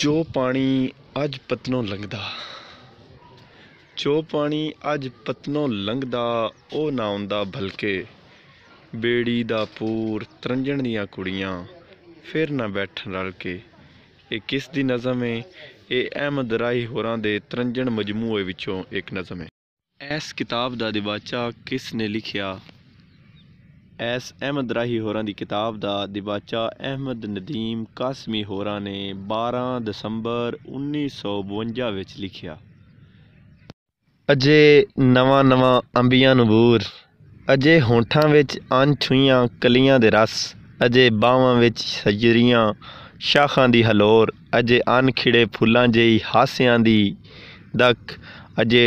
ਜੋ ਪਾਣੀ ਅੱਜ ਪਤਨੋਂ ਲੰਘਦਾ ਜੋ ਪਾਣੀ ਅੱਜ ਪਤਨੋਂ ਲੰਘਦਾ ਉਹ ਨਾ ਆਉਂਦਾ ਭਲਕੇ ਬੇੜੀ ਦਾ ਪੂਰ ਤਰੰਜਣ ਦੀਆਂ ਕੁੜੀਆਂ ਫਿਰ ਨਾ ਬੈਠਣ ਰਲ ਕੇ ਇਹ ਕਿਸ ਦੀ ਨਜ਼ਮ ਹੈ ਇਹ ਅਹਿਮਦ ਰਾਈ ਹੋਰਾਂ ਦੇ ਤਰੰਜਣ ਮਜਮੂਏ ਵਿੱਚੋਂ ਇੱਕ ਨਜ਼ਮ ਹੈ ਇਸ ਕਿਤਾਬ ਦਾ ਦਿਵਾਚਾ ਕਿਸ ਨੇ ਲਿਖਿਆ ਐਸ ਅਹਿਮਦ ਰਾਹੀ ਹੋਰਾਂ ਦੀ ਕਿਤਾਬ ਦਾ ਦਿਵਾਚਾ ਅਹਿਮਦ ਨਦੀਮ ਕਾਸਮੀ ਹੋਰਾਂ ਨੇ 12 ਦਸੰਬਰ 1952 ਵਿੱਚ ਲਿਖਿਆ ਅਜੇ ਨਵਾਂ ਨਵਾਂ ਅੰਬੀਆਂ ਨੂੰ ਬੂਰ ਅਜੇ ਹੋਂਠਾਂ ਵਿੱਚ ਅਣਛੂਈਆਂ ਕਲੀਆਂ ਦੇ ਰਸ ਅਜੇ ਬਾਹਾਂ ਵਿੱਚ ਸਜਰੀਆਂ ਸ਼ਾਖਾਂ ਦੀ ਹਲੋਰ ਅਜੇ ਅਣਖਿੜੇ ਫੁੱਲਾਂ ਜਿਹੀ ਹਾਸਿਆਂ ਦੀ ਦਕ ਅਜੇ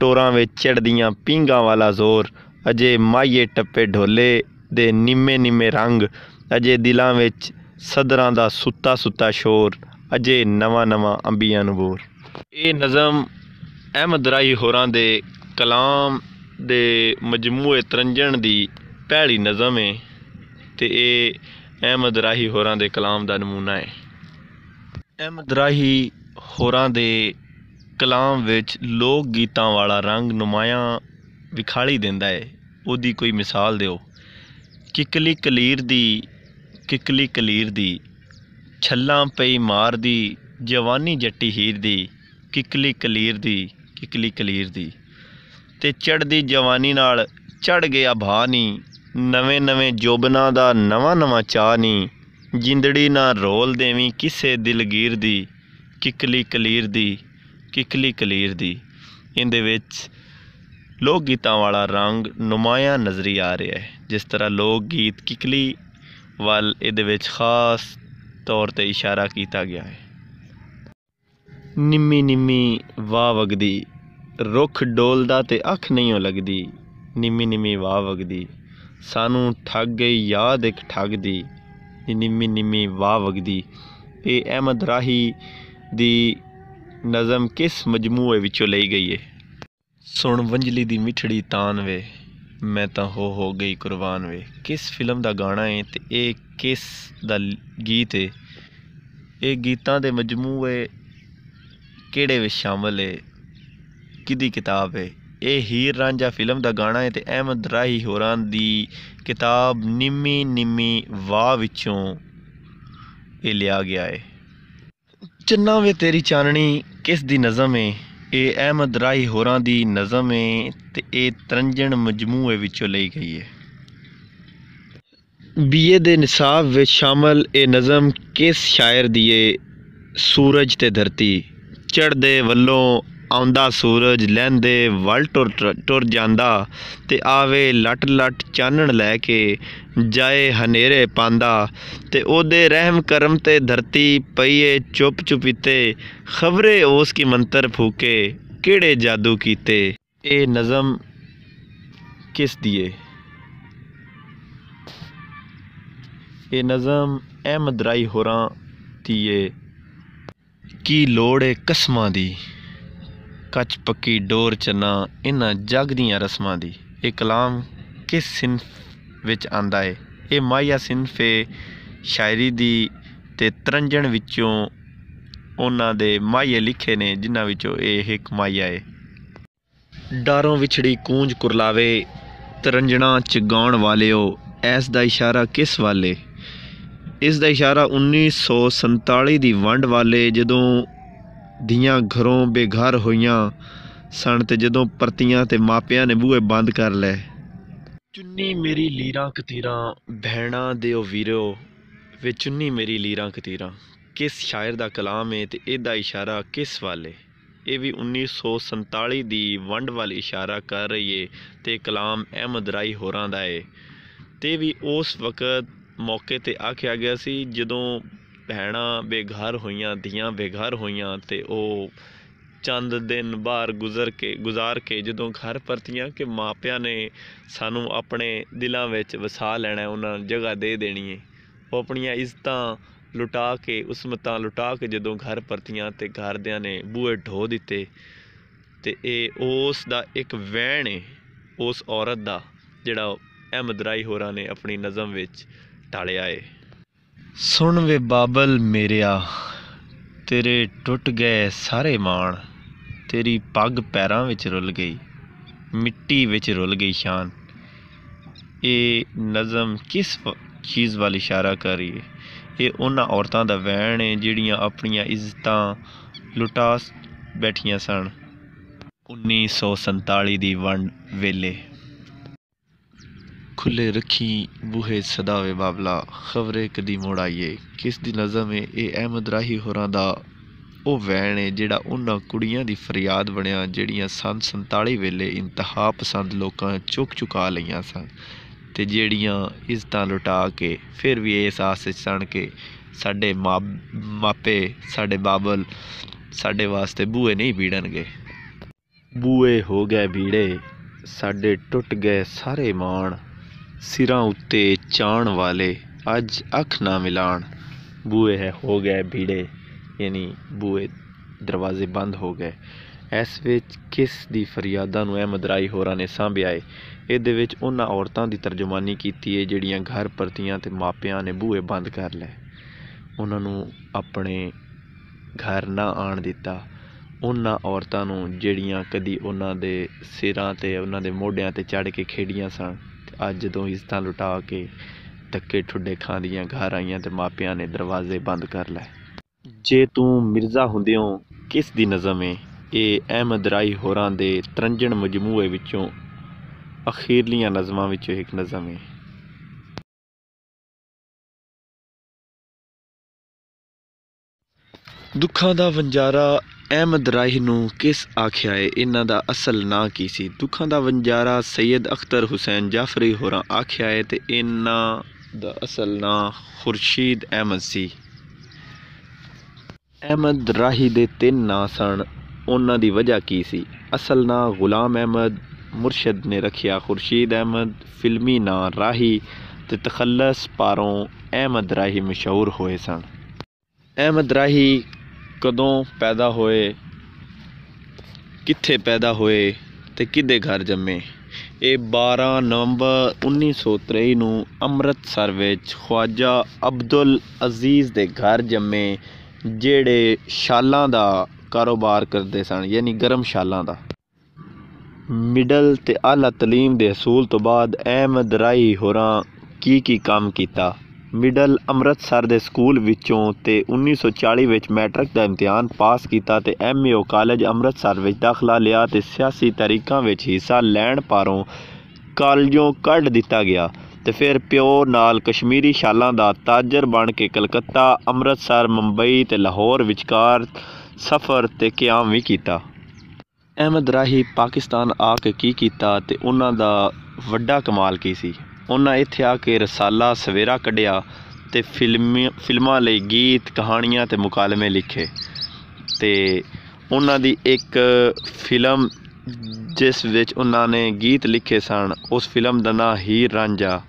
ਟੋਰਾਂ ਵਿੱਚ ਚੜਦੀਆਂ ਪੀਂਗਾ ਵਾਲਾ ਜ਼ੋਰ ਅਜੇ ਮਾਈਏ ਟੱਪੇ ਢੋਲੇ ਦੇ ਨਿੰਮੇ ਨਿੰਮੇ ਰੰਗ ਅਜੇ ਦਿਲਾਂ ਵਿੱਚ ਸਦਰਾਂ ਦਾ ਸੁੱਤਾ ਸੁੱਤਾ ਸ਼ੋਰ ਅਜੇ ਨਵਾਂ ਨਵਾਂ ਅੰਬੀਆਂ ਨੂੰ ਬੋਰ ਇਹ ਨਜ਼ਮ ਅਹਿਮਦ ਰਾਹੀ ਹੋਰਾਂ ਦੇ ਕਲਾਮ ਦੇ ਮਜਮੂਏ ਤਰੰਜਣ ਦੀ ਪਹਿਲੀ ਨਜ਼ਮ ਹੈ ਤੇ ਇਹ ਅਹਿਮਦ ਰਾਹੀ ਹੋਰਾਂ ਦੇ ਕਲਾਮ ਦਾ ਨਮੂਨਾ ਹੈ ਅਹਿਮਦ ਰਾਹੀ ਹੋਰਾਂ ਦੇ ਕਲਾਮ ਵਿੱਚ ਲੋਕ ਗੀਤਾਂ ਵਾਲਾ ਰੰਗ ਨੁਮਾਇਆ ਵਿਖਾਲੀ ਦਿੰਦਾ ਹੈ ਉਹਦੀ ਕੋਈ ਮਿਸਾਲ ਦਿਓ ਕਿਕਲੀ ਕਲੀਰ ਦੀ ਕਿਕਲੀ ਕਲੀਰ ਦੀ ਛੱਲਾਂ ਪਈ ਮਾਰ ਦੀ ਜਵਾਨੀ ਜੱਟੀ ਹੀਰ ਦੀ ਕਿਕਲੀ ਕਲੀਰ ਦੀ ਕਿਕਲੀ ਕਲੀਰ ਦੀ ਤੇ ਚੜਦੀ ਜਵਾਨੀ ਨਾਲ ਚੜ ਗਿਆ ਭਾਨੀ ਨਵੇਂ ਨਵੇਂ ਜੋਬਨਾ ਦਾ ਨਵਾਂ ਨਵਾਂ ਚਾਹ ਨਹੀਂ ਜਿੰਦੜੀ ਨਾ ਰੋਲ ਦੇਵੀਂ ਕਿਸੇ ਦਿਲਗੀਰ ਦੀ ਕਿਕਲੀ ਕਲੀਰ ਦੀ ਕਿਕਲੀ ਕਲੀਰ ਦੀ ਇਹਦੇ ਵਿੱਚ ਲੋਕ ਗੀਤਾਂ ਵਾਲਾ ਰੰਗ ਨੁਮਾਇਆ ਨਜ਼ਰੀ ਆ ਰਿਹਾ ਹੈ ਜਿਸ ਤਰ੍ਹਾਂ ਲੋਕ ਗੀਤ ਕਿਕਲੀ ਵੱਲ ਇਹਦੇ ਵਿੱਚ ਖਾਸ ਤੌਰ ਤੇ ਇਸ਼ਾਰਾ ਕੀਤਾ ਗਿਆ ਹੈ ਨਿੰਮੀ ਨਿੰਮੀ ਵਾ ਵਗਦੀ ਰੁੱਖ ਡੋਲਦਾ ਤੇ ਅੱਖ ਨਹੀਂ ਲੱਗਦੀ ਨਿੰਮੀ ਨਿੰਮੀ ਵਾ ਵਗਦੀ ਸਾਨੂੰ ਠੱਗ ਗਈ ਯਾਦ ਇੱਕ ਠੱਗ ਦੀ ਨਿੰਮੀ ਨਿੰਮੀ ਵਾ ਵਗਦੀ ਇਹ ਅਹਿਮਦ ਰਾਹੀ ਦੀ ਨਜ਼ਮ ਕਿਸ ਮਜਮੂਏ ਵਿੱਚੋਂ ਲਈ ਗਈ ਹੈ ਸੁਣ ਵੰਜਲੀ ਦੀ ਮਿੱਠੜੀ ਤਾਨਵੇ ਮੈਂ ਤਾਂ ਹੋ ਹੋ ਗਈ ਕੁਰਬਾਨ ਵੇ ਕਿਸ ਫਿਲਮ ਦਾ ਗਾਣਾ ਹੈ ਤੇ ਇਹ ਕਿਸ ਦਾ ਗੀਤ ਹੈ ਇਹ ਗੀਤਾਂ ਦੇ ਮਜਮੂਏ ਕਿਹੜੇ ਵਿੱਚ ਸ਼ਾਮਲ ਹੈ ਕਿਦੀ ਕਿਤਾਬ ਹੈ ਇਹ ਹੀਰ ਰਾਂਝਾ ਫਿਲਮ ਦਾ ਗਾਣਾ ਹੈ ਤੇ ਅਹਿਮਦ ਰਾਹੀ ਹੋਰਾਂ ਦੀ ਕਿਤਾਬ ਨਿੰਮੀ ਨਿੰਮੀ ਵਾ ਵਿੱਚੋਂ ਇਹ ਲਿਆ ਗਿਆ ਹੈ ਚੰਨਾ ਵੇ ਤੇਰੀ ਚਾਨਣੀ ਕਿਸ ਦੀ ਨਜ਼ਮ ਹੈ ਇਹ ਅਹਿਮਦ ਰਾਈ ਹੋਰਾਂ ਦੀ ਨਜ਼ਮ ਹੈ ਤੇ ਇਹ ਤਰੰਜਣ ਮਜਮੂਏ ਵਿੱਚੋਂ ਲਈ ਗਈ ਹੈ ਬੀਏ ਦੇ ਨਿਸਾਬ ਵਿੱਚ ਸ਼ਾਮਲ ਇਹ ਨਜ਼ਮ ਕਿਸ ਸ਼ਾਇਰ ਦੀ ਹੈ ਸੂਰਜ ਤੇ ਧਰਤੀ ਚੜਦੇ ਵੱਲੋਂ ਆਉਂਦਾ ਸੂਰਜ ਲਹਿੰਦੇ ਵਲ ਟੁਰ ਟੁਰ ਜਾਂਦਾ ਤੇ ਆਵੇ ਲਟ ਲਟ ਚਾਨਣ ਲੈ ਕੇ ਜਾਏ ਹਨੇਰੇ ਪਾਂਦਾ ਤੇ ਉਹਦੇ ਰਹਿਮ ਕਰਮ ਤੇ ਧਰਤੀ ਪਈਏ ਚੁੱਪ ਚੁਪੀਤੇ ਖਬਰੇ ਉਸ ਕੀ ਮੰਤਰ ਫੂਕੇ ਕਿਹੜੇ ਜਾਦੂ ਕੀਤੇ ਇਹ ਨਜ਼ਮ ਕਿਸ ਦੀਏ ਇਹ ਨਜ਼ਮ ਅਹਿਮਦ ਰਾਈ ਹੋਰਾਂ ਦੀਏ ਕੀ ਲੋੜ ਹੈ ਕਸਮਾਂ ਦੀ ਕੱਚ ਪੱਕੀ ਡੋਰ ਚੰਨਾ ਇਹਨਾਂ ਜਗ ਦੀਆਂ ਰਸਮਾਂ ਦੀ ਇਹ ਕਲਾਮ ਕਿਸ ਸਿੰਫ ਵਿੱਚ ਆਂਦਾ ਏ ਇਹ ਮਾਇਆ ਸਿੰਫੇ ਸ਼ਾਇਰੀ ਦੀ ਤੇ ਤਰੰਜਣ ਵਿੱਚੋਂ ਉਹਨਾਂ ਦੇ ਮਾਇਏ ਲਿਖੇ ਨੇ ਜਿਨ੍ਹਾਂ ਵਿੱਚੋਂ ਇਹ ਇੱਕ ਮਾਇਆ ਏ ਡਾਰੋਂ ਵਿਛੜੀ ਕੂੰਜ ਕੁਰਲਾਵੇ ਤਰੰਜਣਾ ਚ ਗਾਉਣ ਵਾਲਿਓ ਐਸ ਦਾ ਇਸ਼ਾਰਾ ਕਿਸ ਵਾਲੇ ਇਸ ਦਾ ਇਸ਼ਾਰਾ 1947 ਦੀ ਵੰਡ ਵਾਲੇ ਜਦੋਂ ਦੀਆਂ ਘਰੋਂ ਬੇਘਰ ਹੋਈਆਂ ਸਣ ਤੇ ਜਦੋਂ ਪਰਤੀਆਂ ਤੇ ਮਾਪਿਆਂ ਨੇ ਬੂਹੇ ਬੰਦ ਕਰ ਲਏ ਚੁੰਨੀ ਮੇਰੀ ਲੀਰਾਂ ਕਤੀਰਾਂ ਦੇ ਦਿਓ ਵੀਰੋ ਵੇ ਚੁੰਨੀ ਮੇਰੀ ਲੀਰਾਂ ਕਤੀਰਾਂ ਕਿਸ ਸ਼ਾਇਰ ਦਾ ਕਲਾਮ ਹੈ ਤੇ ਇਹਦਾ ਇਸ਼ਾਰਾ ਕਿਸ ਵਾਲੇ ਇਹ ਵੀ 1947 ਦੀ ਵੰਡ ਵੱਲ ਇਸ਼ਾਰਾ ਕਰ ਰਹੀ ਏ ਤੇ ਕਲਾਮ ਅਹਿਮਦ ਰਾਈ ਹੋਰਾਂ ਦਾ ਏ ਤੇ ਵੀ ਉਸ ਵਕਤ ਮੌਕੇ ਤੇ ਆਖਿਆ ਗਿਆ ਸੀ ਜਦੋਂ ਭੈਣਾ ਬੇਘਰ ਹੋਈਆਂ ਧੀਆਂ ਬੇਘਰ ਹੋਈਆਂ ਤੇ ਉਹ ਚੰਦ ਦਿਨ ਬਾਹਰ ਗੁਜ਼ਰ ਕੇ ਗੁਜ਼ਾਰ ਕੇ ਜਦੋਂ ਘਰ ਪਰਤੀਆਂ ਕਿ ਮਾਪਿਆਂ ਨੇ ਸਾਨੂੰ ਆਪਣੇ ਦਿਲਾਂ ਵਿੱਚ ਵਸਾ ਲੈਣਾ ਉਹਨਾਂ ਜਗ੍ਹਾ ਦੇ ਦੇਣੀ ਹੈ ਉਹ ਆਪਣੀਆਂ ਇੱਜ਼ਤਾਂ ਲੁਟਾ ਕੇ ਉਸਮਤਾਂ ਲੁਟਾ ਕੇ ਜਦੋਂ ਘਰ ਪਰਤੀਆਂ ਤੇ ਘਰਦਿਆਂ ਨੇ ਬੂਹੇ ਢੋ ਦਿੱਤੇ ਤੇ ਇਹ ਉਸ ਦਾ ਇੱਕ ਵਹਿਣ ਹੈ ਉਸ ਔਰਤ ਦਾ ਜਿਹੜਾ ਅਹਿਮਦ ਰਾਈ ਹੋਰਾਂ ਨੇ ਆਪਣੀ ਨਜ਼ਮ ਵਿੱਚ ਢਾਲਿਆ ਏ ਸੁਣ ਵੇ ਬਾਬਲ ਮੇਰਿਆ ਤੇਰੇ ਟੁੱਟ ਗਏ ਸਾਰੇ ਮਾਣ ਤੇਰੀ ਪੱਗ ਪੈਰਾਂ ਵਿੱਚ ਰੁੱਲ ਗਈ ਮਿੱਟੀ ਵਿੱਚ ਰੁੱਲ ਗਈ ਸ਼ਾਨ ਇਹ ਨਜ਼ਮ ਕਿਸ ਚੀਜ਼ ਵੱਲ ਇਸ਼ਾਰਾ ਕਰ ਰਹੀ ਹੈ ਇਹ ਉਹਨਾਂ ਔਰਤਾਂ ਦਾ ਵਹਿਣ ਹੈ ਜਿਹੜੀਆਂ ਆਪਣੀਆਂ ਇੱਜ਼ਤਾਂ ਲੁਟਾ ਬੈਠੀਆਂ ਸਨ 1947 ਦੀ ਵੰਡ ਵੇਲੇ ਖੁੱਲੇ ਰੱਖੀ ਬੂਹੇ ਸਦਾਵੇ ਬਾਬਲਾ ਖਬਰੇ ਕਦੀ ਮੋੜ ਆਈਏ ਕਿਸ ਦੀ ਨਜ਼ਮ ਹੈ ਇਹ ਅਹਿਮਦ ਰਾਹੀ ਹੋਰਾਂ ਦਾ ਉਹ ਵੈਣ ਹੈ ਜਿਹੜਾ ਉਹਨਾਂ ਕੁੜੀਆਂ ਦੀ ਫਰਿਆਦ ਬਣਿਆ ਜਿਹੜੀਆਂ ਸਨ 47 ਵੇਲੇ ਇੰਤਹਾ ਪਸੰਦ ਲੋਕਾਂ ਚੁੱਕ ਚੁਕਾ ਲਈਆਂ ਸਨ ਤੇ ਜਿਹੜੀਆਂ ਇਜ਼ਤਾਂ ਲੁਟਾ ਕੇ ਫਿਰ ਵੀ ਇਸ ਆਸ ਵਿੱਚ ਸਣ ਕੇ ਸਾਡੇ ਮਾਪੇ ਸਾਡੇ ਬਾਬਲ ਸਾਡੇ ਵਾਸਤੇ ਬੂਏ ਨਹੀਂ ਬੀੜਨਗੇ ਬੂਏ ਹੋ ਗਏ ਬੀੜੇ ਸਾਡੇ ਟੁੱਟ ਗਏ ਸਾਰੇ ਮਾਣ ਸਿਰਾਂ ਉੱਤੇ ਚਾਣ ਵਾਲੇ ਅੱਜ ਅੱਖ ਨਾ ਮਿਲਾਣ ਬੂਏ ਹੈ ਹੋ ਗਏ ਭੀੜੇ ਯਾਨੀ ਬੂਏ ਦਰਵਾਜ਼ੇ ਬੰਦ ਹੋ ਗਏ ਇਸ ਵਿੱਚ ਕਿਸ ਦੀ ਫਰਿਆਦਾਂ ਨੂੰ ਅਹਿਮਦ ਰਾਈ ਹੋਰਾਂ ਨੇ ਸਾਂਭਿਆ ਇਹਦੇ ਵਿੱਚ ਉਹਨਾਂ ਔਰਤਾਂ ਦੀ ਤਰਜਮਾਨੀ ਕੀਤੀ ਏ ਜਿਹੜੀਆਂ ਘਰ ਪਰਤੀਆਂ ਤੇ ਮਾਪਿਆਂ ਨੇ ਬੂਏ ਬੰਦ ਕਰ ਲਏ ਉਹਨਾਂ ਨੂੰ ਆਪਣੇ ਘਰ ਨਾ ਆਣ ਦਿੱਤਾ ਉਹਨਾਂ ਔਰਤਾਂ ਨੂੰ ਜਿਹੜੀਆਂ ਕਦੀ ਉਹਨਾਂ ਦੇ ਸਿਰਾਂ ਤੇ ਉਹਨਾਂ ਦੇ ਮੋਢਿਆਂ ਤੇ ਚੜ ਕੇ ਖੇਡੀਆਂ ਸਨ ਅੱਜ ਜਦੋਂ ਇਸਤਾਂ ਲੁਟਾ ਕੇ ਧੱਕੇ ਠੁੱਡੇ ਖਾਂਦੀਆਂ ਘਰ ਆਈਆਂ ਤੇ ਮਾਪਿਆਂ ਨੇ ਦਰਵਾਜ਼ੇ ਬੰਦ ਕਰ ਲਏ ਜੇ ਤੂੰ ਮਿਰਜ਼ਾ ਹੁੰਦਿਓ ਕਿਸ ਦੀ ਨਜ਼ਮ ਏ ਇਹ ਅਹਿਮਦ ਰਾਈ ਹੋਰਾਂ ਦੇ ਤਰੰਜਣ ਮਜਮੂਏ ਵਿੱਚੋਂ ਅਖੀਰਲੀਆਂ ਨਜ਼ਮਾਂ ਵਿੱਚੋਂ ਇੱਕ ਨਜ਼ਮ ਏ ਦੁੱਖਾਂ ਦਾ ਵੰਜਾਰਾ ਅਹਿਮਦ ਰਾਹੀ ਨੂੰ ਕਿਸ ਆਖਿਆ ਏ ਇਹਨਾਂ ਦਾ ਅਸਲ ਨਾਂ ਕੀ ਸੀ ਦੁੱਖਾਂ ਦਾ ਵੰਜਾਰਾ ਸੈਦ ਅਖਤਰ ਹੁਸੈਨ ਜਾਫਰੀ ਹੋਰਾਂ ਆਖਿਆ ਏ ਤੇ ਇਹਨਾਂ ਦਾ ਅਸਲ ਨਾਂ ਖੁਰਸ਼ੀਦ ਅਹਿਮਦ ਸੀ ਅਹਿਮਦ ਰਾਹੀ ਦੇ ਤਿੰਨ ਨਾਂ ਸਨ ਉਹਨਾਂ ਦੀ ਵਜ੍ਹਾ ਕੀ ਸੀ ਅਸਲ ਨਾਂ ਗੁਲਾਮ ਅਹਿਮਦ ਮੁਰਸ਼ਦ ਨੇ ਰੱਖਿਆ ਖੁਰਸ਼ੀਦ ਅਹਿਮਦ ਫਿਲਮੀ ਨਾਂ ਰਾਹੀ ਤੇ ਤਖੱਲਸ ਪਾਰੋਂ ਅਹਿਮਦ ਰਾਹੀ ਮਸ਼ਹੂਰ ਹੋਏ ਸਨ ਅਹਿਮਦ ਰਾਹੀ ਕਦੋਂ ਪੈਦਾ ਹੋਏ ਕਿੱਥੇ ਪੈਦਾ ਹੋਏ ਤੇ ਕਿੱਦੇ ਘਰ ਜੰਮੇ ਇਹ 12 ਨਵੰਬਰ 1923 ਨੂੰ ਅੰਮ੍ਰਿਤਸਰ ਵਿੱਚ ਖਵਾਜਾ ਅਬਦੁਲ ਅਜ਼ੀਜ਼ ਦੇ ਘਰ ਜੰਮੇ ਜਿਹੜੇ ਸ਼ਾਲਾਂ ਦਾ ਕਾਰੋਬਾਰ ਕਰਦੇ ਸਨ ਯਾਨੀ ਗਰਮ ਸ਼ਾਲਾਂ ਦਾ ਮਿਡਲ ਤੇ ਆਲਾ تعلیم ਦੇ ਹਸੂਲ ਤੋਂ ਬਾਅਦ ਅਹਿਮਦ ਰਾਈ ਹੋਰਾਂ ਕੀ ਕੀ ਕੰਮ ਕੀਤਾ ਮਿਡਲ ਅੰਮ੍ਰਿਤਸਰ ਦੇ ਸਕੂਲ ਵਿੱਚੋਂ ਤੇ 1940 ਵਿੱਚ ਮੈਟ੍ਰਿਕ ਦਾ ਇਮਤਿਹਾਨ ਪਾਸ ਕੀਤਾ ਤੇ ਐਮਏਓ ਕਾਲਜ ਅੰਮ੍ਰਿਤਸਰ ਵਿੱਚ ਦਾਖਲਾ ਲਿਆ ਤੇ ਸਿਆਸੀ ਤਰੀਕਾਂ ਵਿੱਚ ਹਿੱਸਾ ਲੈਣ ਪਾਰੋਂ ਕਾਲਜੋਂ ਕੱਢ ਦਿੱਤਾ ਗਿਆ ਤੇ ਫਿਰ ਪਿਓ ਨਾਲ ਕਸ਼ਮੀਰੀ ਸ਼ਾਲਾਂ ਦਾ ਤਾਜਰ ਬਣ ਕੇ ਕਲਕੱਤਾ ਅੰਮ੍ਰਿਤਸਰ ਮੁੰਬਈ ਤੇ ਲਾਹੌਰ ਵਿਚਕਾਰ ਸਫ਼ਰ ਤੇ ਕਿਆਮ ਵੀ ਕੀਤਾ ਅਹਿਮਦ ਰਾਹੀ ਪਾਕਿਸਤਾਨ ਆ ਕੇ ਕੀ ਕੀਤਾ ਤੇ ਉਹਨਾਂ ਦਾ ਵੱਡਾ ਕਮਾਲ ਕੀ ਸੀ ਉਹਨਾਂ ਇੱਥੇ ਆ ਕੇ ਰਸਾਲਾ ਸਵੇਰਾ ਕੱਢਿਆ ਤੇ ਫਿਲਮੀ ਫਿਲਮਾਂ ਲਈ ਗੀਤ ਕਹਾਣੀਆਂ ਤੇ ਮੁਕਾਲਮੇ ਲਿਖੇ ਤੇ ਉਹਨਾਂ ਦੀ ਇੱਕ ਫਿਲਮ ਜਿਸ ਵਿੱਚ ਉਹਨਾਂ ਨੇ ਗੀਤ ਲਿਖੇ ਸਨ ਉਸ ਫਿਲਮ ਦਾ ਨਾਂ ਹੀਰ ਰਾਂਝਾ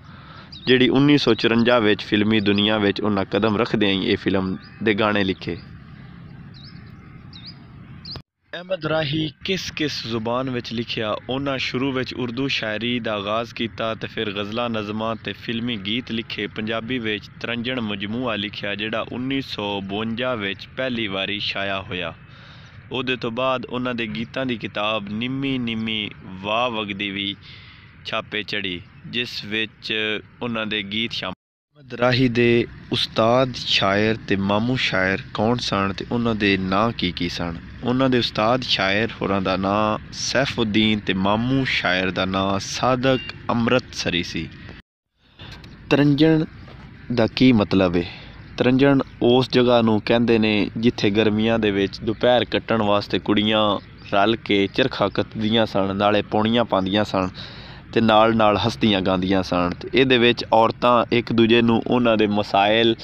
ਜਿਹੜੀ 1954 ਵਿੱਚ ਫਿਲਮੀ ਦੁਨੀਆ ਵਿੱਚ ਉਹਨਾਂ ਕਦਮ ਰੱਖਦੇ ਆਈ ਇਹ ਫਿਲਮ ਦੇ ਗਾਣੇ ਲਿਖੇ ਅਹਿਮਦ ਰਾਹੀ ਕਿਸ ਕਿਸ ਜ਼ੁਬਾਨ ਵਿੱਚ ਲਿਖਿਆ ਉਹਨਾਂ ਸ਼ੁਰੂ ਵਿੱਚ ਉਰਦੂ ਸ਼ਾਇਰੀ ਦਾ ਆਗਾਜ਼ ਕੀਤਾ ਤੇ ਫਿਰ ਗਜ਼ਲਾਂ ਨਜ਼ਮਾਂ ਤੇ ਫਿਲਮੀ ਗੀਤ ਲਿਖੇ ਪੰਜਾਬੀ ਵਿੱਚ ਤਰੰਜਣ ਮਜਮੂਆ ਲਿਖਿਆ ਜਿਹੜਾ 1952 ਵਿੱਚ ਪਹਿਲੀ ਵਾਰੀ ਸ਼ਾਇਆ ਹੋਇਆ ਉਹਦੇ ਤੋਂ ਬਾਅਦ ਉਹਨਾਂ ਦੇ ਗੀਤਾਂ ਦੀ ਕਿਤਾਬ ਨਿੰਮੀ ਨਿੰਮੀ ਵਾਹ ਵਗਦੀ ਵੀ ਛਾਪੇ ਚੜੀ ਜਿਸ ਵਿੱਚ ਉਹਨਾਂ ਦੇ ਗੀਤ ਸ਼ਾਮਲ ਅਹਿਮਦ ਰਾਹੀ ਦੇ ਉਸਤਾਦ ਸ਼ਾਇਰ ਤੇ ਮਾਮੂ ਸ਼ਾਇਰ ਕੌਣ ਸਨ ਤੇ ਉਹਨਾਂ ਦੇ ਨਾਂ ਕੀ ਕੀ ਸਨ ਉਹਨਾਂ ਦੇ ਉਸਤਾਦ ਸ਼ਾਇਰ ਹੋਰਾਂ ਦਾ ਨਾਂ ਸੈਫਉਦੀਨ ਤੇ ਮਾਮੂ ਸ਼ਾਇਰ ਦਾ ਨਾਂ ਸਾਦਕ ਅੰਮ੍ਰਿਤਸਰੀ ਸੀ ਤਰੰਜਣ ਦਾ ਕੀ ਮਤਲਬ ਹੈ ਤਰੰਜਣ ਉਸ ਜਗ੍ਹਾ ਨੂੰ ਕਹਿੰਦੇ ਨੇ ਜਿੱਥੇ ਗਰਮੀਆਂ ਦੇ ਵਿੱਚ ਦੁਪਹਿਰ ਕੱਟਣ ਵਾਸਤੇ ਕੁੜੀਆਂ ਰਲ ਕੇ ਚਰਖਾ ਕੱਤਦੀਆਂ ਸਨ ਨਾਲੇ ਪੌਣੀਆਂ ਪਾਉਂਦੀਆਂ ਸਨ ਤੇ ਨਾਲ ਨਾਲ ਹਸਤੀਆਂ ਗਾਉਂਦੀਆਂ ਸਨ ਤੇ ਇਹਦੇ ਵਿੱਚ ਔਰਤਾਂ ਇੱਕ ਦੂਜੇ ਨੂੰ ਉਹਨਾਂ ਦੇ ਮਸਾਇਲ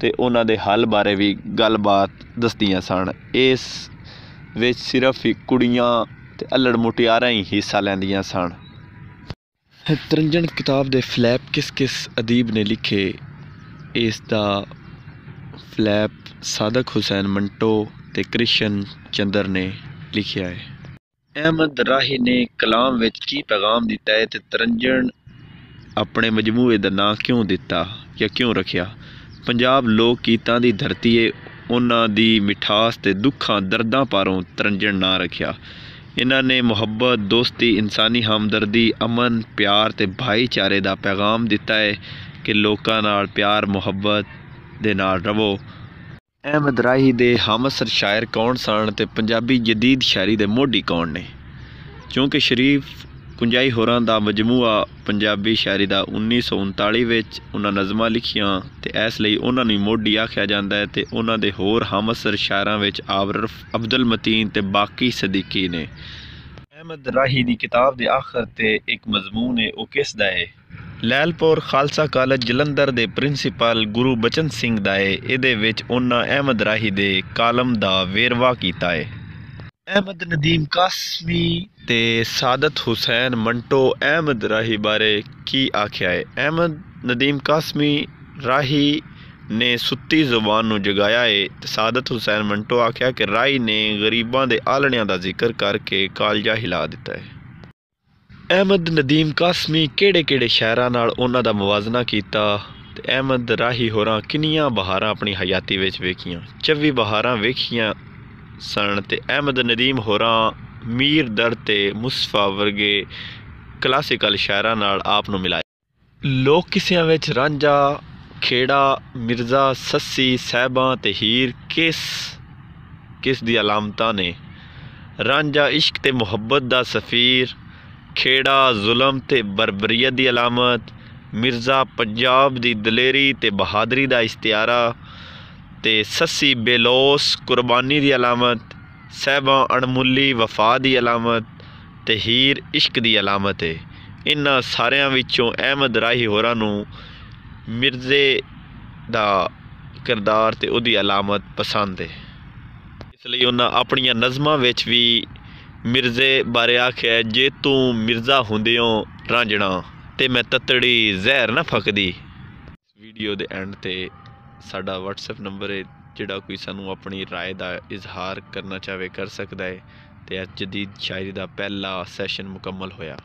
ਤੇ ਉਹਨਾਂ ਦੇ ਹੱਲ ਬਾਰੇ ਵੀ ਗੱਲਬਾਤ ਦਸਦੀਆਂ ਸਨ ਇਸ ਵਿੱਚ ਸਿਰਫ ਕੁੜੀਆਂ ਤੇ ਅਲੜ ਮੁਟਿਆਰਾਂ ਹੀ ਹਿੱਸਾ ਲੈਂਦੀਆਂ ਸਨ ਤਰੰਜਣ ਕਿਤਾਬ ਦੇ ਫਲੈਪ ਕਿਸ ਕਿਸ ਅਦੀਬ ਨੇ ਲਿਖੇ ਇਸ ਦਾ ਫਲੈਪ ਸਾਦਕ ਹੁਸੈਨ ਮੰਟੋ ਤੇ ਕ੍ਰਿਸ਼ਨ ਚੰਦਰ ਨੇ ਲਿਖਿਆ ਹੈ ਅਹਿਮਦ ਰਾਹੀ ਨੇ ਕਲਾਮ ਵਿੱਚ ਕੀ ਪੈਗਾਮ ਦਿੱਤਾ ਹੈ ਤੇ ਤਰੰਜਣ ਆਪਣੇ ਮਜਮੂਏ ਦਾ ਨਾਂ ਕਿਉਂ ਦਿੱਤਾ ਜਾਂ ਕਿਉਂ ਰੱਖਿਆ ਪੰਜਾਬ ਲੋਕ ਗੀਤਾਂ ਦੀ ਧਰਤੀ ਹੈ ਉਹਨਾਂ ਦੀ ਮਿਠਾਸ ਤੇ ਦੁੱਖਾਂ ਦਰਦਾਂ ਪਾਰੋਂ ਤਰੰਜਣ ਨਾ ਰੱਖਿਆ ਇਹਨਾਂ ਨੇ ਮੁਹੱਬਤ ਦੋਸਤੀ ਇਨਸਾਨੀ ਹਮਦਰਦੀ ਅਮਨ ਪਿਆਰ ਤੇ ਭਾਈਚਾਰੇ ਦਾ ਪੈਗਾਮ ਦਿੱਤਾ ਹੈ ਕਿ ਲੋਕਾਂ ਨਾਲ ਪਿਆਰ ਮੁਹੱਬਤ ਦੇ ਨਾਲ ਰਵੋ ਅਹਿਮਦ ਰਾਹੀ ਦੇ ਹਮਸਰ ਸ਼ਾਇਰ ਕੌਣ ਸਨ ਤੇ ਪੰਜਾਬੀ ਜਦੀਦ ਸ਼ਾਇਰੀ ਦੇ ਮੋਢੀ ਕੌਣ ਨੇ ਕਿਉਂਕਿ ਸ਼ਰੀਫ ਪੁੰਜਾਈ ਹੋਰਾਂ ਦਾ ਮਜਮੂਆ ਪੰਜਾਬੀ ਸ਼ਾਇਰੀ ਦਾ 1939 ਵਿੱਚ ਉਹਨਾਂ ਨਜ਼ਮਾਂ ਲਿਖੀਆਂ ਤੇ ਇਸ ਲਈ ਉਹਨਾਂ ਨੂੰ ਮੋਢੀ ਆਖਿਆ ਜਾਂਦਾ ਹੈ ਤੇ ਉਹਨਾਂ ਦੇ ਹੋਰ ਹਮਸਰ ਸ਼ਾਇਰਾਂ ਵਿੱਚ ਆਬਰਫ ਅਬਦੁਲ ਮਤੀਨ ਤੇ ਬਾਕੀ ਸਦੀਕੀ ਨੇ ਅਹਿਮਦ ਰਾਹੀ ਦੀ ਕਿਤਾਬ ਦੇ ਆਖਰ ਤੇ ਇੱਕ ਮਜ਼ਮੂਨ ਹੈ ਉਹ ਕਿਸ ਦਾ ਹੈ ਲੈਲਪੁਰ ਖਾਲਸਾ ਕਾਲਜ ਜਲੰਧਰ ਦੇ ਪ੍ਰਿੰਸੀਪਲ ਗੁਰੂ ਬਚਨ ਸਿੰਘ ਦਾ ਹੈ ਇਹਦੇ ਵਿੱਚ ਉਹਨਾਂ ਅਹਿਮਦ ਰਾਹੀ ਦੇ ਕਾਲਮ ਦਾ ਵੇਰਵਾ ਕੀਤਾ ਹੈ ਅਹਿਮਦ ਨਦੀਮ ਕਾਸਮੀ ਤੇ ਸਾਦਤ ਹੁਸੈਨ ਮੰਟੋ ਅਹਿਮਦ ਰਾਹੀ ਬਾਰੇ ਕੀ ਆਖਿਆ ਹੈ ਅਹਿਮਦ ਨਦੀਮ ਕਾਸਮੀ ਰਾਹੀ ਨੇ ਸੁੱਤੀ ਜ਼ੁਬਾਨ ਨੂੰ ਜਗਾਇਆ ਏ ਤੇ ਸਾਦਤ ਹੁਸੈਨ ਮੰਟੋ ਆਖਿਆ ਕਿ ਰਾਹੀ ਨੇ ਗਰੀਬਾਂ ਦੇ ਆਲਣਿਆਂ ਦਾ ਜ਼ਿਕਰ ਕਰਕੇ ਕਾਲਜਾ ਹਿਲਾ ਦਿੱਤਾ ਹੈ ਅਹਿਮਦ ਨਦੀਮ ਕਾਸਮੀ ਕਿਹੜੇ-ਕਿਹੜੇ ਸ਼ਾਇਰਾਂ ਨਾਲ ਉਹਨਾਂ ਦਾ ਮਵਾਜ਼ਨਾ ਕੀਤਾ ਤੇ ਅਹਿਮਦ ਰਾਹੀ ਹੋਰਾਂ ਕਿੰਨੀਆਂ ਬਹਾਰਾਂ ਆਪਣੀ ਹਯਾਤੀ ਵਿੱਚ ਵੇਖੀਆਂ 24 ਬਹਾਰਾਂ ਵੇਖੀਆਂ ਸਨ ਤੇ ਅਹਿਮਦ ਨਦੀਮ ਹੋਰਾਂ ਮੀਰ ਦਰ ਤੇ ਮੁਸਫਾ ਵਰਗੇ ਕਲਾਸੀਕਲ ਸ਼ਾਇਰਾਂ ਨਾਲ ਆਪ ਨੂੰ ਮਿਲਾਇਆ ਲੋਕ ਕਿਸਿਆਂ ਵਿੱਚ ਰਾਂਝਾ ਖੇੜਾ ਮਿਰਜ਼ਾ ਸੱਸੀ ਸਹਿਬਾਂ ਤੇ ਹੀਰ ਕਿਸ ਕਿਸ ਦੀ ਅਲਮਤਾ ਨੇ ਰਾਂਝਾ ਇਸ਼ਕ ਤੇ ਮੁਹੱਬਤ ਦਾ ਸਫੀਰ ਖੇੜਾ ਜ਼ੁਲਮ ਤੇ ਬਰਬਰੀਅਤ ਦੀ ਅਲਮਤ ਮਿਰਜ਼ਾ ਪੰਜਾਬ ਦੀ ਦਲੇਰੀ ਤੇ ਬਹਾਦਰੀ ਦਾ ਇਸ਼ਤਿਆਰਾ ਤੇ ਸੱਸੀ ਬੇਲੋਸ ਕੁਰਬਾਨੀ ਦੀ ਅਲਾਮਤ ਸਹਿਬਾਂ ਅਣਮੁੱਲੀ ਵਫਾ ਦੀ ਅਲਾਮਤ ਤੇ ਹੀਰ ਇਸ਼ਕ ਦੀ ਅਲਾਮਤ ਹੈ ਇਨ੍ਹਾਂ ਸਾਰਿਆਂ ਵਿੱਚੋਂ ਅਹਿਮਦ ਰਾਹੀ ਹੋਰਾਂ ਨੂੰ ਮਿਰਜ਼ੇ ਦਾ ਕਿਰਦਾਰ ਤੇ ਉਹਦੀ ਅਲਾਮਤ ਪਸੰਦ ਹੈ ਇਸ ਲਈ ਉਹਨਾਂ ਆਪਣੀਆਂ ਨਜ਼ਮਾਂ ਵਿੱਚ ਵੀ ਮਿਰਜ਼ੇ ਬਾਰੇ ਆਖਿਆ ਜੇ ਤੂੰ ਮਿਰਜ਼ਾ ਹੋ ਰਾਂਝਣਾ ਤੇ ਮੈਂ ਤਤੜੀ ਜ਼ਹਿਰ ਨਾ ਫੱਕਦੀ ਵੀਡੀਓ ਦੇ ਐਂਡ ਤੇ ਸਾਡਾ WhatsApp ਨੰਬਰ ਹੈ ਜਿਹੜਾ ਕੋਈ ਸਾਨੂੰ ਆਪਣੀ رائے ਦਾ ਇਜ਼ਹਾਰ ਕਰਨਾ ਚਾਹੇ ਕਰ ਸਕਦਾ ਹੈ ਤੇ ਅੱਜ ਦੀ ਸ਼ਾਇਰੀ ਦਾ ਪਹਿਲਾ ਸੈਸ਼ਨ ਮੁਕੰਮਲ ਹੋਇਆ